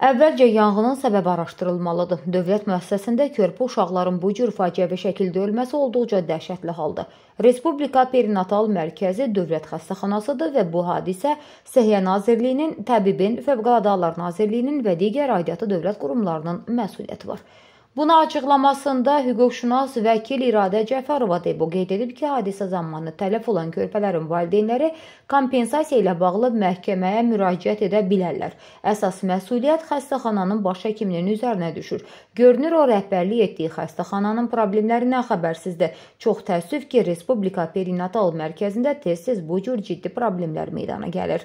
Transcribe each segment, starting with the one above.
Əvvəlcə yanğının səbəbi araşdırılmalıdır. Dövlət müəssisəsində körpə uşaqların bu cür faciəvi şəkildə ölməsi olduqca dəhşətli haldır. Respublika Perinatal Mərkəzi Dövlət Xəstəxanasıdır və bu hadisə Səhiyyə Nazirliyinin, Təbibin, Fövqəladə Hallar Nazirliyinin və digər aidiyyatı dövlət qurumlarının məsuliyyəti var. Bunu açıqlamasında hüquqşünas vəkil İradə Cəfərova deyib. O qeyd edib ki, hadisə zamanı tələf olan körpələrin valideynləri kompensasiya ilə bağlı məhkəməyə müraciət edə bilərlər. Əsas məsuliyyət xəstəxananın baş həkiminin üzərinə düşür. Görünür o rəhbərlik etdiyi xəstəxananın problemlərindən xəbərsizdir. Çox təəssüf ki, Respublika Perinatal Mərkəzində tez-tez bu cür ciddi problemlər meydana gəlir.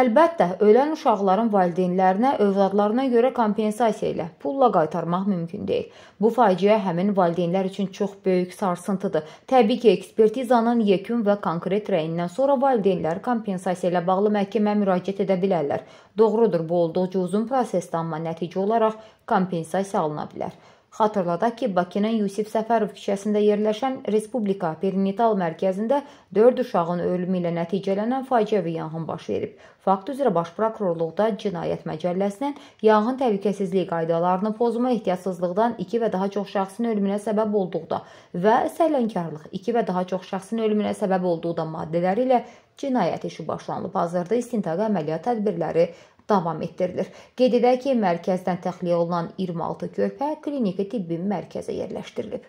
Əlbəttə, ölən uşaqların valideynlərinə övladlarına görə kompensasiya ilə pulla qaytarmaq mümkün deyil. Bu faciə həmin valideynlər üçün çox böyük sarsıntıdır. Təbii ki, ekspertizanın yekun və konkret rəyindən sonra valideynlər kompensasiya ilə bağlı məhkəməyə müraciət edə bilərlər. Doğrudur, bu olduqca uzun prosesdir, amma nəticə olaraq kompensasiya alına bilər. Xatırladaq ki, Bakının Yusif Səfərov küçəsində yerləşən Respublika Perinatal Mərkəzində 4 uşağın ölümü ilə nəticələnən faciəvi yanğın baş verib. Fakt üzrə Baş Prokurorluqda Cinayət Məcəlləsinin yanğın təhlükəsizliyi qaydalarını pozma, ehtiyatsızlıqdan 2 və daha çox şəxsin ölümünə səbəb olduqda və səhlənkarlıq 2 və daha çox şəxsin ölümünə səbəb olduqda maddələri ilə cinayət işi başlanılıb. Hazırda istintaq əməliyyat tədbirləri davam etdirilir. Qeyd edək ki, mərkəzdən təxliyə olunan 26 körpə kliniki tibbi mərkəzə yerləşdirilib.